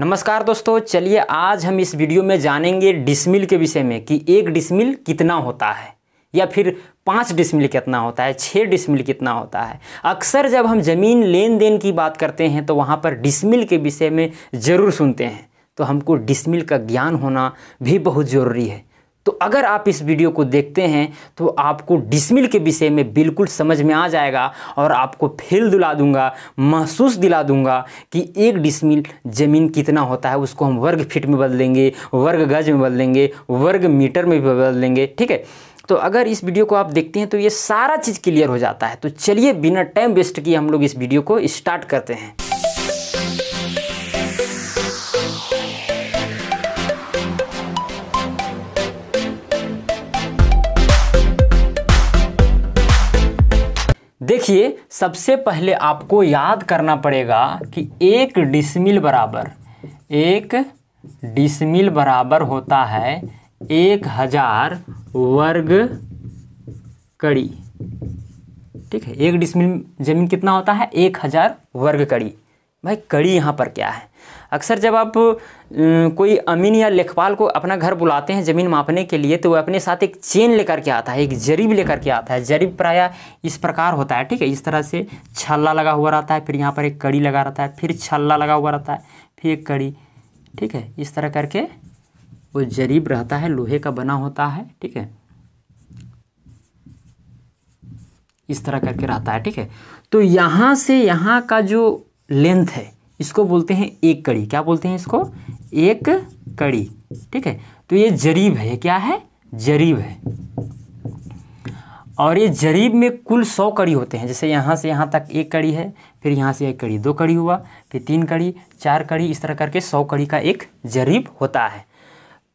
नमस्कार दोस्तों चलिए आज हम इस वीडियो में जानेंगे डिसमिल के विषय में कि एक डिसमिल कितना होता है या फिर पाँच डिसमिल कितना होता है छः डिसमिल कितना होता है अक्सर जब हम ज़मीन लेन देन की बात करते हैं तो वहाँ पर डिसमिल के विषय में ज़रूर सुनते हैं तो हमको डिसमिल का ज्ञान होना भी बहुत ज़रूरी है तो अगर आप इस वीडियो को देखते हैं तो आपको डिसमिल के विषय में बिल्कुल समझ में आ जाएगा और आपको फील दिला दूंगा महसूस दिला दूंगा कि एक डिसमिल ज़मीन कितना होता है उसको हम वर्ग फिट में बदलेंगे वर्ग गज में बदलेंगे वर्ग मीटर में भी बदलेंगे ठीक है तो अगर इस वीडियो को आप देखते हैं तो ये सारा चीज़ क्लियर हो जाता है तो चलिए बिना टाइम वेस्ट किए हम लोग इस वीडियो को स्टार्ट करते हैं देखिए सबसे पहले आपको याद करना पड़ेगा कि एक डिसमिल बराबर एक डिसमिल बराबर होता है एक हजार वर्ग कड़ी ठीक है एक डिसमिल जमीन कितना होता है एक हजार वर्ग कड़ी भाई कड़ी यहाँ पर क्या है अक्सर जब आप कोई अमीन या लेखपाल को अपना घर बुलाते हैं ज़मीन मापने के लिए तो वह अपने साथ एक चेन लेकर के आता है एक जरीब लेकर के आता है जरीब प्राय इस प्रकार होता है ठीक है इस तरह से छल्ला लगा हुआ रहता है फिर यहाँ पर एक कड़ी लगा रहता है फिर छल्ला लगा हुआ रहता है फिर एक कड़ी ठीक है इस तरह करके वो जरीब रहता है लोहे का बना होता है ठीक है इस तरह करके रहता है ठीक है तो यहाँ से यहाँ का जो लेंथ है इसको बोलते हैं एक कड़ी क्या बोलते हैं इसको एक कड़ी ठीक है तो ये जरीब है क्या है जरीब है और ये जरीब में कुल सौ कड़ी होते हैं जैसे यहाँ से यहाँ तक एक कड़ी है फिर यहाँ से एक कड़ी दो कड़ी हुआ फिर तीन कड़ी चार कड़ी इस तरह करके सौ कड़ी का एक जरीब होता है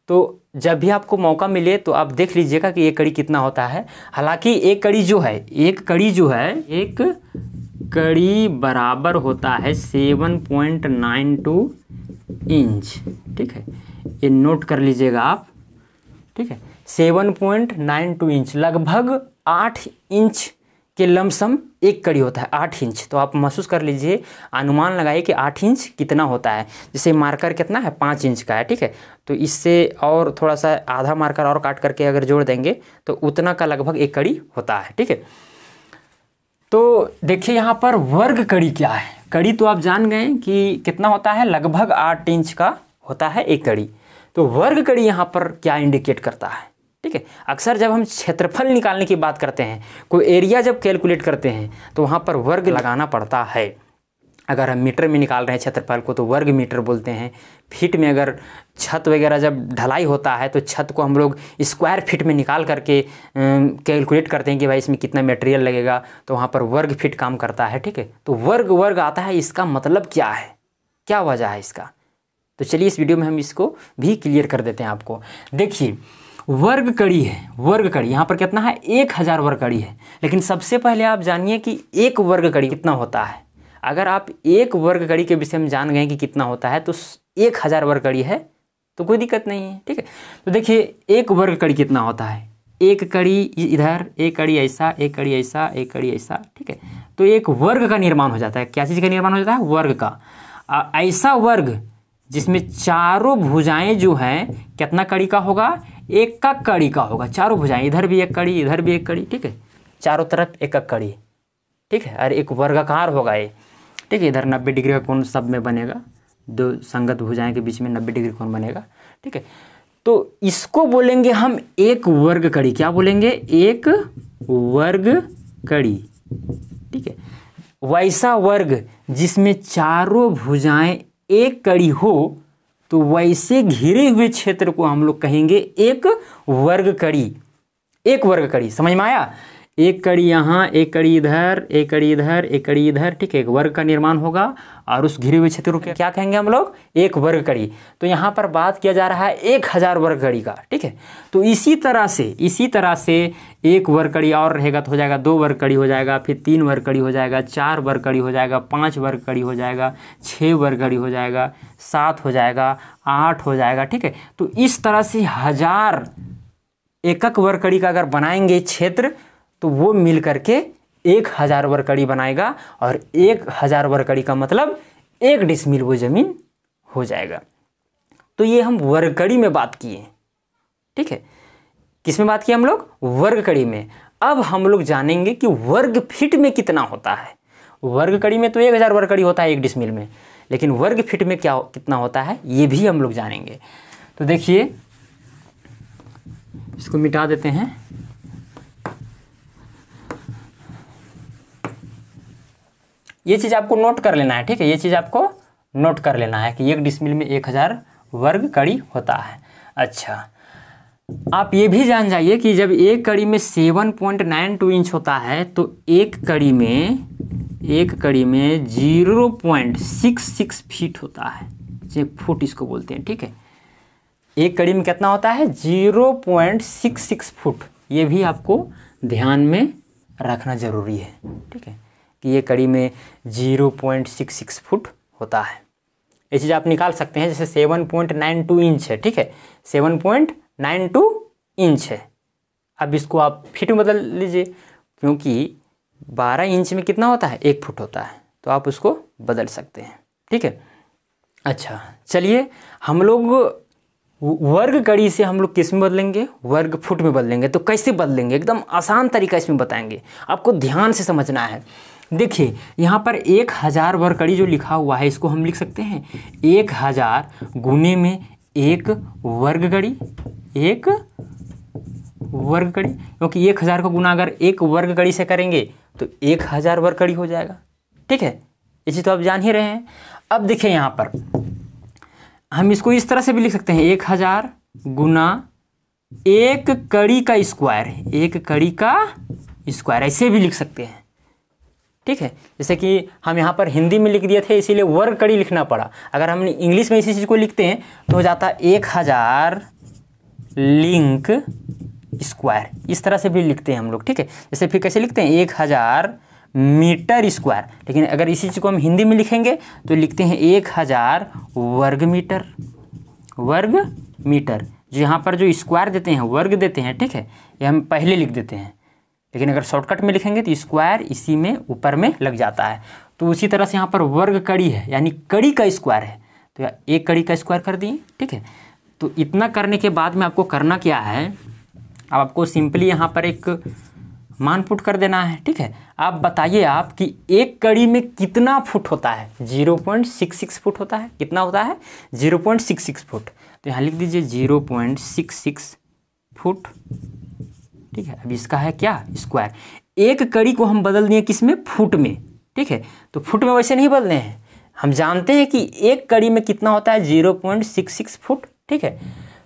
तो जब भी आपको मौका मिले तो आप देख लीजिएगा कि एक कड़ी कितना होता है हालांकि एक कड़ी जो है एक कड़ी जो है एक कड़ी बराबर होता है seven point nine two inch ठीक है ये नोट कर लीजिएगा आप ठीक है seven point nine two inch लगभग आठ इंच के लमसम एक कड़ी होता है आठ इंच तो आप महसूस कर लीजिए अनुमान लगाइए कि आठ इंच कितना होता है जैसे मार्कर कितना है पाँच इंच का है ठीक है तो इससे और थोड़ा सा आधा मार्कर और काट करके अगर जोड़ देंगे तो उतना का लगभग एक कड़ी होता है ठीक है तो देखिए यहाँ पर वर्ग कड़ी क्या है कड़ी तो आप जान गए कि कितना होता है लगभग आठ इंच का होता है एक कड़ी तो वर्ग कड़ी यहाँ पर क्या इंडिकेट करता है ठीक है अक्सर जब हम क्षेत्रफल निकालने की बात करते हैं कोई एरिया जब कैलकुलेट करते हैं तो वहाँ पर वर्ग लगाना पड़ता है अगर हम मीटर में निकाल रहे हैं क्षेत्रफल को तो वर्ग मीटर बोलते हैं फीट में अगर छत वगैरह जब ढलाई होता है तो छत को हम लोग स्क्वायर फीट में निकाल करके कैलकुलेट करते हैं कि भाई इसमें कितना मटेरियल लगेगा तो वहाँ पर वर्ग फीट काम करता है ठीक है तो वर्ग वर्ग आता है इसका मतलब क्या है क्या वजह है इसका तो चलिए इस वीडियो में हम इसको भी क्लियर कर देते हैं आपको देखिए वर्ग कड़ी है वर्ग कड़ी यहाँ पर कितना है एक हज़ार वर्ग कड़ी है लेकिन सबसे पहले आप जानिए कि एक वर्ग कड़ी कितना होता है अगर आप एक वर्ग कड़ी के विषय में जान गए कि कितना होता है तो एक हज़ार वर्ग कड़ी है तो कोई दिक्कत नहीं है ठीक है तो देखिए एक वर्ग कड़ी कितना होता है एक कड़ी इधर एक कड़ी ऐसा एक कड़ी ऐसा एक कड़ी ऐसा ठीक है तो एक वर्ग का निर्माण हो जाता है क्या चीज़ का निर्माण हो जाता है वर्ग का ऐसा वर्ग जिसमें चारों भुजाएं जो हैं कितना कड़ी का होगा एक का कड़ी का होगा चारों भुजाएं इधर भी एक कड़ी इधर भी एक कड़ी ठीक है चारों तरफ एक कड़ी ठीक है और एक वर्गाकार होगा ये ठीक है इधर नब्बे डिग्री का कौन सब में बनेगा दो संगत भुजाएं के बीच में नब्बे डिग्री कौन बनेगा ठीक है तो इसको बोलेंगे हम एक वर्ग कड़ी क्या बोलेंगे एक वर्ग कड़ी ठीक है वैसा वर्ग जिसमें चारों भुजाएं एक कड़ी हो तो वैसे घिरे हुए क्षेत्र को हम लोग कहेंगे एक वर्ग कड़ी एक वर्ग कड़ी समझ में आया एक कड़ी यहाँ एक कड़ी इधर एक कड़ी इधर एक कड़ी इधर ठीक है एक वर्ग का निर्माण होगा और उस घिरे हुए क्षेत्र के क्या कहेंगे हम लोग एक वर्ग कड़ी तो यहाँ पर बात किया जा रहा है एक हज़ार वर्ग कड़ी का ठीक है तो इसी तरह से इसी तरह से एक वर्ग कड़ी और रहेगा तो हो जाएगा दो वर्ग कड़ी हो जाएगा फिर तीन वर्ग कड़ी हो जाएगा चार वर्ग कड़ी हो जाएगा पाँच वर्ग कड़ी हो जाएगा छः वर्ग कड़ी हो जाएगा सात हो जाएगा आठ हो जाएगा ठीक है तो इस तरह से हज़ार एकक वर्ग कड़ी का अगर बनाएंगे क्षेत्र तो वो मिल करके एक हज़ार वर्कड़ी बनाएगा और एक हज़ार वर्कड़ी का मतलब एक डिसमिल वो ज़मीन हो जाएगा तो ये हम वर्ग कड़ी में बात किए ठीक है किस में बात की हम लोग वर्ग कड़ी में अब हम लोग जानेंगे कि वर्ग फिट में कितना होता है वर्ग कड़ी में तो एक हज़ार वर्कड़ी होता है एक डिसमिल में लेकिन वर्ग फिट में क्या कितना होता है ये भी हम लोग जानेंगे तो देखिए इसको मिटा देते हैं ये चीज़ आपको नोट कर लेना है ठीक है ये चीज़ आपको नोट कर लेना है कि एक डिसमिल में एक हज़ार वर्ग कड़ी होता है अच्छा आप ये भी जान जाइए कि जब एक कड़ी में seven point nine two inch होता है तो एक कड़ी में एक कड़ी में zero point six six feet होता है जे फुट इसको बोलते हैं ठीक है एक कड़ी में कितना होता है zero point six six foot ये भी आपको ध्यान में रखना ज़रूरी है ठीक है कि ये कड़ी में zero point six six foot होता है ये चीज़ आप निकाल सकते हैं जैसे seven point nine two inch है ठीक है seven point nine two inch है अब इसको आप फिट में बदल लीजिए क्योंकि बारह इंच में कितना होता है एक फुट होता है तो आप उसको बदल सकते हैं ठीक है अच्छा चलिए हम लोग वर्ग कड़ी से हम लोग किस में बदलेंगे वर्ग फुट में बदलेंगे तो कैसे बदलेंगे एकदम आसान तरीका इसमें बताएंगे आपको ध्यान से समझना है देखिए यहाँ पर एक हज़ार वर्कड़ी जो लिखा हुआ है इसको हम लिख सकते हैं एक हज़ार गुने में एक वर्ग कड़ी एक वर्ग कड़ी क्योंकि एक हज़ार का गुना अगर एक वर्ग कड़ी से करेंगे तो एक हज़ार वर्ग कड़ी हो जाएगा ठीक है इसी तो आप जान ही रहे हैं अब देखिए यहाँ पर हम इसको इस तरह से भी लिख सकते हैं एक हज़ार गुना एक कड़ी का स्क्वायर एक कड़ी का स्क्वायर ऐसे भी लिख सकते हैं ठीक है जैसे कि हम यहाँ पर हिंदी में लिख दिए थे इसीलिए वर्ग कड़ी लिखना पड़ा अगर हम इंग्लिश में इसी चीज़ को लिखते हैं तो हो जाता है एक हज़ार लिंक स्क्वायर इस तरह से भी लिखते हैं हम लोग ठीक है जैसे फिर कैसे लिखते हैं एक हज़ार मीटर स्क्वायर लेकिन अगर इसी चीज़ को हम हिंदी में लिखेंगे तो लिखते हैं एक हज़ार वर्ग मीटर वर्ग मीटर जो यहाँ पर जो स्क्वायर देते हैं वर्ग देते हैं ठीक है ये हम पहले लिख देते हैं लेकिन अगर शॉर्टकट में लिखेंगे तो स्क्वायर इसी में ऊपर में लग जाता है तो उसी तरह से यहाँ पर वर्ग कड़ी है यानी कड़ी का स्क्वायर है तो एक कड़ी का स्क्वायर कर दिए ठीक है तो इतना करने के बाद में आपको करना क्या है अब आपको सिंपली यहाँ पर एक मान पुट कर देना है ठीक है आप बताइए आप कि एक कड़ी में कितना फुट होता है zero point six six foot होता है कितना होता है zero point six six foot तो यहाँ लिख दीजिए zero point six six foot ठीक है अब इसका है क्या स्क्वायर एक कड़ी को हम बदल दिए किस में फुट में ठीक है तो फुट में वैसे नहीं बदले हैं हम जानते हैं कि एक कड़ी में कितना होता है zero point six six foot ठीक है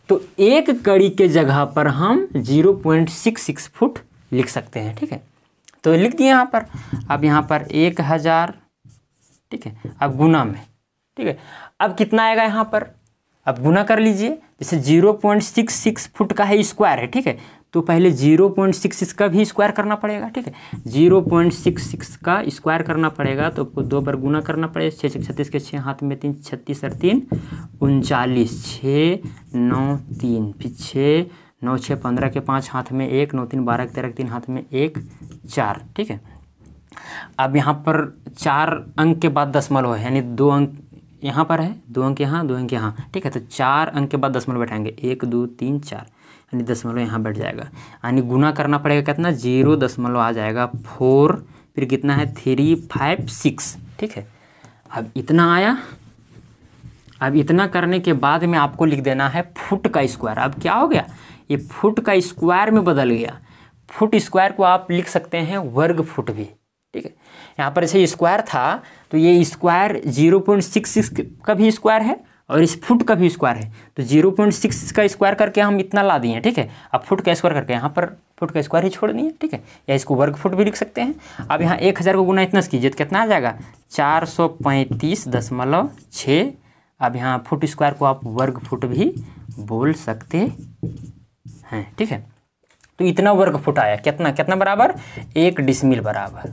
तो एक कड़ी के जगह पर हम zero point six six foot लिख सकते हैं ठीक है तो लिख दिए यहाँ पर अब यहाँ पर एक हज़ार ठीक है अब गुना में ठीक है अब कितना आएगा यहाँ पर अब गुना कर लीजिए जैसे zero point six six foot का है स्क्वायर है ठीक है तो पहले जीरो पॉइंट सिक्स सिक्स का भी स्क्वायर करना पड़ेगा ठीक है जीरो पॉइंट सिक्स सिक्स का स्क्वायर करना पड़ेगा तो आपको दो बार गुना करना पड़ेगा छः छः छत्तीस के छः हाथ में तीन छत्तीस और तीन उनचालीस छः नौ तीन फिर छः नौ छः पंद्रह के पाँच हाथ में एक नौ तीन बारह तेरह तीन हाथ में एक चार ठीक है अब यहाँ पर चार अंक के बाद दशमलव है यानी दो अंक यहाँ पर है दो अंक यहाँ दो अंक यहाँ ठीक है तो चार अंक के बाद दसमलव बैठाएंगे एक दो तीन चार यानी दसमलव यहाँ बैठ जाएगा यानी गुना करना पड़ेगा कितना जीरो दसमलव आ जाएगा फोर फिर कितना है थ्री फाइव सिक्स ठीक है अब इतना आया अब इतना करने के बाद में आपको लिख देना है फुट का स्क्वायर अब क्या हो गया ये फुट का स्क्वायर में बदल गया फुट स्क्वायर को आप लिख सकते हैं वर्ग फुट भी ठीक है यहाँ पर ऐसे स्क्वायर था तो ये square zero point six six का भी स्क्वायर है और इस फुट का भी स्क्वायर है तो जीरो पॉइंट सिक्स का स्क्वायर करके हम इतना ला दिए ठीक है अब फुट का स्क्वायर करके यहाँ पर फुट का स्क्वायर ही छोड़ दिए ठीक है या इसको वर्ग फुट भी लिख सकते हैं अब यहाँ एक हज़ार को गुना इतना कीजिए तो कितना आ जाएगा चार सौ पैंतीस दशमलव छः अब यहाँ फुट स्क्वायर को आप वर्ग फुट भी बोल सकते हैं ठीक है तो इतना वर्ग फुट आया कितना कितना बराबर एक डिसमिल बराबर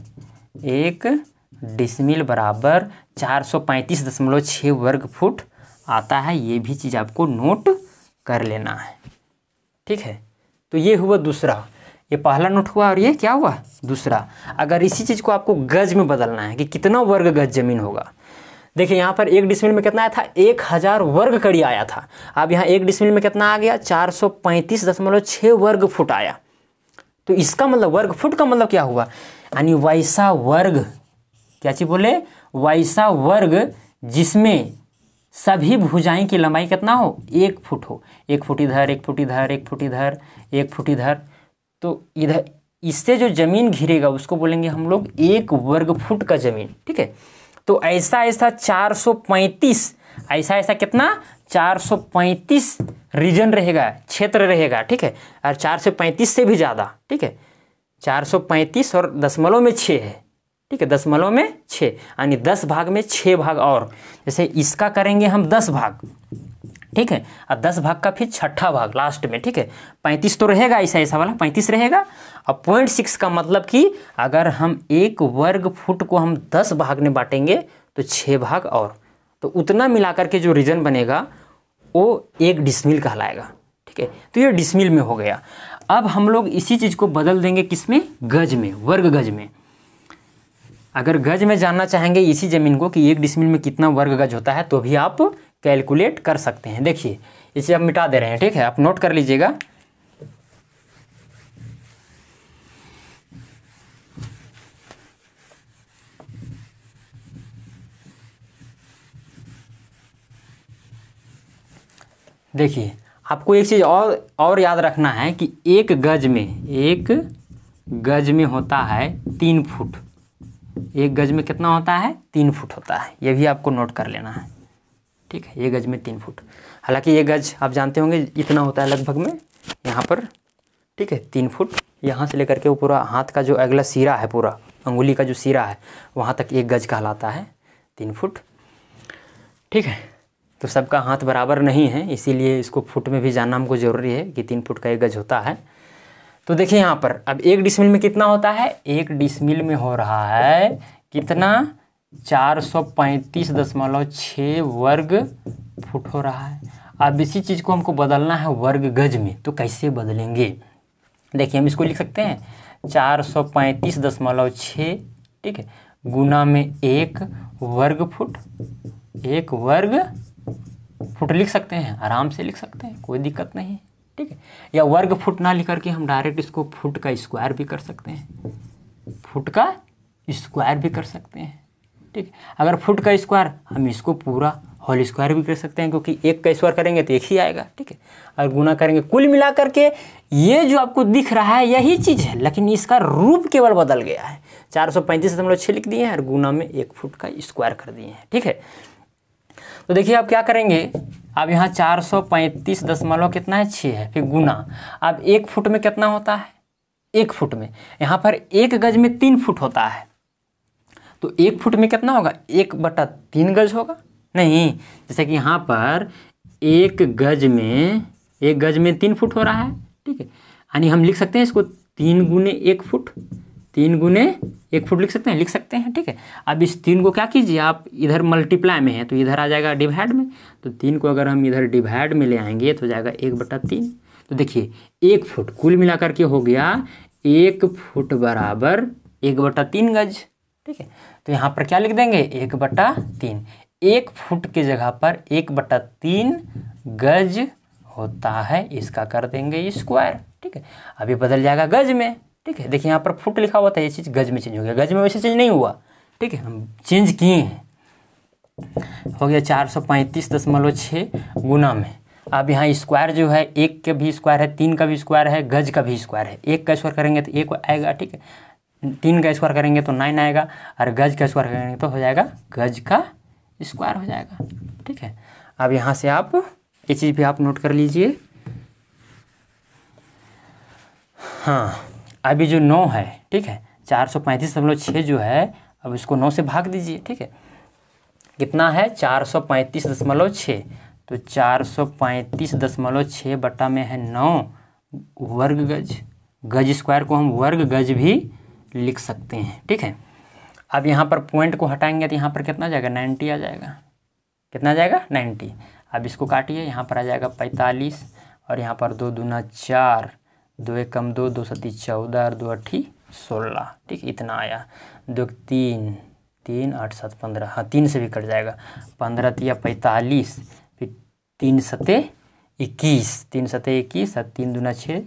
एक डिसमिल बराबर चार सौ पैंतीस दशमलव छः वर्ग फुट आता है ये भी चीज़ आपको नोट कर लेना है ठीक है तो ये हुआ दूसरा ये पहला नोट हुआ और ये क्या हुआ दूसरा अगर इसी चीज़ को आपको गज में बदलना है कि कितना वर्ग गज जमीन होगा देखिए यहाँ पर एक डिसमिल में कितना आया था एक हज़ार वर्ग कड़ी आया था अब यहाँ एक डिसमिल में कितना आ गया चार सौ पैंतीस दशमलव छः वर्ग फुट आया तो इसका मतलब वर्ग फुट का मतलब क्या हुआ यानी वैसा वर्ग क्या चीज बोले वैसा वर्ग जिसमें सभी भुजाएं की लंबाई कितना हो एक फुट हो एक फुट इधर एक फुट इधर एक फुट इधर एक फुट इधर तो इधर इससे जो ज़मीन घिरेगा उसको बोलेंगे हम लोग एक वर्ग फुट का ज़मीन ठीक है तो ऐसा ऐसा 435 ऐसा ऐसा कितना 435 रीजन रहेगा क्षेत्र रहेगा ठीक है और 435 से भी ज़्यादा ठीक है 435 और दशमलव में छः है ठीक है दशमलव में छः यानी दस भाग में छः भाग और जैसे इसका करेंगे हम दस भाग ठीक है और दस भाग का फिर छठा भाग लास्ट में ठीक है पैंतीस तो रहेगा ऐसा ऐसा वाला पैंतीस रहेगा और पॉइंट सिक्स का मतलब कि अगर हम एक वर्ग फुट को हम दस भाग में बांटेंगे तो छः भाग और तो उतना मिलाकर के जो रीजन बनेगा वो एक डिसमिल कहलाएगा ठीक है तो ये डिसमिल में हो गया अब हम लोग इसी चीज़ को बदल देंगे किस में गज में वर्ग गज में अगर गज में जानना चाहेंगे इसी ज़मीन को कि एक डिसमिल में कितना वर्ग गज होता है तो भी आप कैलकुलेट कर सकते हैं देखिए इसे आप मिटा दे रहे हैं ठीक है आप नोट कर लीजिएगा देखिए आपको एक चीज़ और और याद रखना है कि एक गज में एक गज में होता है तीन फुट एक गज में कितना होता है तीन फुट होता है ये भी आपको नोट कर लेना है ठीक है ये गज में तीन फुट हालांकि ये गज आप जानते होंगे इतना होता है लगभग में यहाँ पर ठीक है तीन फुट यहाँ से लेकर के वो पूरा हाथ का जो अगला सिरा है पूरा अंगुली का जो सिरा है वहाँ तक एक गज कहलाता है तीन फुट ठीक है तो सबका हाथ बराबर नहीं है इसीलिए इसको फुट में भी जानना हमको ज़रूरी है कि तीन फुट का एक गज होता है तो देखिए यहाँ पर अब एक डिसमिल में कितना होता है एक डिसमिल में हो रहा है कितना चार सौ पैंतीस दशमलव छ वर्ग फुट हो रहा है अब इसी चीज़ को हमको बदलना है वर्ग गज में तो कैसे बदलेंगे देखिए हम इसको लिख सकते हैं चार सौ पैंतीस दशमलव छः ठीक है गुना में एक वर्ग फुट एक वर्ग फुट लिख सकते हैं आराम से लिख सकते हैं कोई दिक्कत नहीं ठीक है या वर्ग फुट ना लिख करके हम डायरेक्ट इसको फुट का स्क्वायर भी कर सकते हैं फुट का स्क्वायर भी कर सकते हैं ठीक अगर फुट का स्क्वायर हम इसको पूरा होल स्क्वायर भी कर सकते हैं क्योंकि एक का स्क्वायर करेंगे तो एक ही आएगा ठीक है और गुना करेंगे कुल मिला करके ये जो आपको दिख रहा है यही चीज़ है लेकिन इसका रूप केवल बदल गया है चार सौ पैंतीस दशमलव छः लिख दिए हैं और गुना में एक फुट का स्क्वायर कर दिए हैं ठीक है तो देखिए आप क्या करेंगे अब यहाँ चार सौ पैंतीस दशमलव कितना है छः है फिर गुना अब एक फुट में कितना होता है एक फुट में यहाँ पर एक गज में तीन फुट होता है तो एक फुट में कितना होगा एक बटा तीन गज होगा नहीं जैसे कि यहाँ पर एक गज में एक गज में तीन फुट हो रहा है ठीक है यानी हम लिख सकते हैं इसको तीन गुने एक फुट तीन गुने एक फुट लिख सकते हैं लिख सकते हैं ठीक है अब इस तीन को क्या कीजिए आप इधर मल्टीप्लाई में है तो इधर आ जाएगा डिवाइड में तो तीन को अगर हम इधर डिवाइड में ले आएंगे तो जाएगा एक बटा तीन तो देखिए एक फुट कुल मिलाकर के हो गया एक फुट बराबर एक बटा तीन गज ठीक है तो यहाँ पर क्या लिख देंगे एक बटा तीन एक फुट की जगह पर एक बटा तीन गज होता है इसका कर देंगे स्क्वायर ठीक है अभी बदल जाएगा गज में ठीक है देखिए यहाँ पर फुट लिखा हुआ था ये चीज़ गज में चेंज हो गया गज में वैसे चेंज नहीं हुआ ठीक है हम चेंज किए हैं हो गया चार सौ पैंतीस दशमलव छः गुना में अब यहाँ स्क्वायर जो है एक का भी स्क्वायर है तीन का भी स्क्वायर है गज का भी स्क्वायर है एक का स्क्वायर करेंगे तो एक आएगा ठीक है तीन का स्क्वायर करेंगे तो नाइन आएगा और गज का स्क्वायर करेंगे तो हो जाएगा गज का स्क्वायर हो जाएगा ठीक है अब यहाँ से आप ये चीज़ भी आप नोट कर लीजिए हाँ अभी जो नौ है ठीक है चार सौ पैंतीस दशमलव छः जो है अब इसको नौ से भाग दीजिए ठीक है कितना है चार सौ पैंतीस दशमलव छः तो चार सौ पैंतीस दशमलव छः बटा में है नौ वर्ग गज गज स्क्वायर को हम वर्ग गज भी लिख सकते हैं ठीक है अब यहाँ पर पॉइंट को हटाएंगे तो यहाँ पर कितना जाएगा नाइन्टी आ जाएगा कितना आ जाएगा नाइन्टी अब इसको काटिए यहाँ पर आ जाएगा पैंतालीस और यहाँ पर दो दूना चार दो एक कम दो दो सती चौदह और दो अट्ठी सोलह ठीक इतना आया दो तीन तीन आठ सात पंद्रह हाँ तीन से भी कट जाएगा पंद्रह तिया पैंतालीस फिर तीन सते इक्कीस तीन सते इक्कीस और तीन दूना छः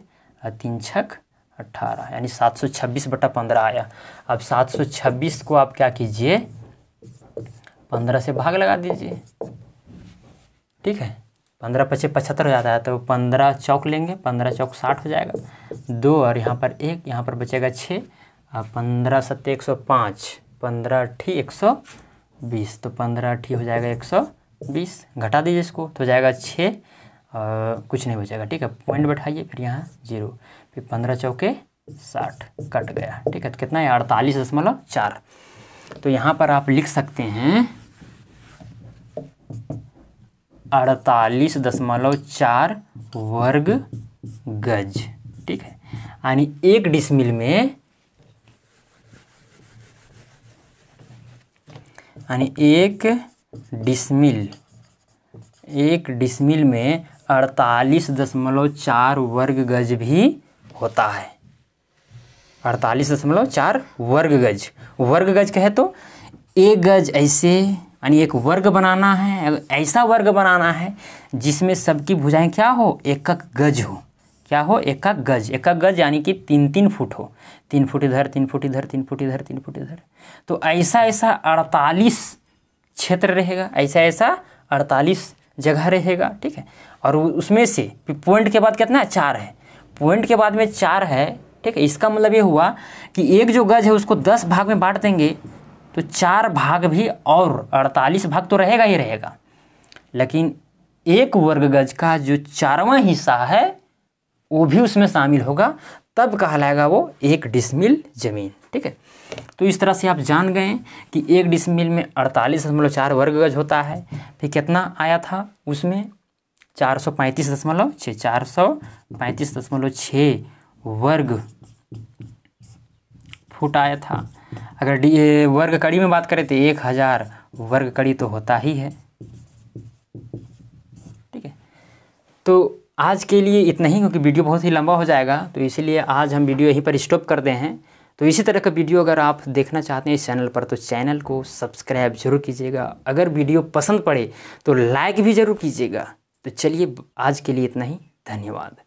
और तीन छक अट्ठारह यानी सात सौ छब्बीस बटा पंद्रह आया अब सात सौ छब्बीस को आप क्या कीजिए पंद्रह से भाग लगा दीजिए ठीक है पंद्रह पच्चीस पचहत्तर हो जाता है तो पंद्रह चौक लेंगे पंद्रह चौक साठ हो जाएगा दो और यहाँ पर एक यहाँ पर बचेगा छः और पंद्रह सत्तर एक सौ पाँच पंद्रह अट्ठी एक सौ बीस तो पंद्रह अट्ठी हो जाएगा एक सौ बीस घटा दीजिए इसको तो हो जाएगा छः कुछ नहीं बचेगा ठीक है पॉइंट बैठाइए फिर यहाँ जीरो फिर पंद्रह चौके साठ कट गया ठीक है तो कितना है अड़तालीस दशमलव चार तो यहाँ पर आप लिख सकते हैं अड़तालीस दशमलव चार वर्ग गज ठीक है यानी एक डिसमिल में यानी एक डिसमिल एक डिसमिल में अड़तालीस दशमलव चार वर्ग गज भी होता है अड़तालीस दशमलव चार वर्ग गज वर्ग गज कहे तो एक गज ऐसे यानी एक वर्ग बनाना है ऐसा वर्ग बनाना है जिसमें सबकी भुजाएं क्या हो एकक गज हो क्या हो एकक गज एकक गज यानी कि तीन तीन फुट हो तीन फुट इधर तीन फुट इधर तीन फुट इधर तीन फुट इधर तो ऐसा ऐसा अड़तालीस क्षेत्र रहेगा ऐसा ऐसा अड़तालीस जगह रहेगा ठीक है और उसमें से पॉइंट के बाद कितना है चार है पॉइंट के बाद में चार है ठीक है इसका मतलब ये हुआ कि एक जो गज है उसको दस भाग में बांट देंगे तो चार भाग भी और अड़तालीस भाग तो रहेगा ही रहेगा लेकिन एक वर्ग गज का जो चारवा हिस्सा है वो भी उसमें शामिल होगा तब कहलाएगा वो एक डिसमिल जमीन ठीक है तो इस तरह से आप जान गए कि एक डिसमिल में अड़तालीस दशमलव चार वर्ग गज होता है फिर कितना आया था उसमें चार सौ पैंतीस दशमलव छः चार सौ पैंतीस दशमलव छः वर्ग फुट आया था अगर डी वर्ग कड़ी में बात करें तो एक हज़ार वर्ग कड़ी तो होता ही है ठीक है तो आज के लिए इतना ही क्योंकि वीडियो बहुत ही लंबा हो जाएगा तो इसीलिए आज हम वीडियो यहीं पर स्टॉप करते हैं तो इसी तरह का वीडियो अगर आप देखना चाहते हैं इस चैनल पर तो चैनल को सब्सक्राइब जरूर कीजिएगा अगर वीडियो पसंद पड़े तो लाइक भी ज़रूर कीजिएगा तो चलिए आज के लिए इतना ही धन्यवाद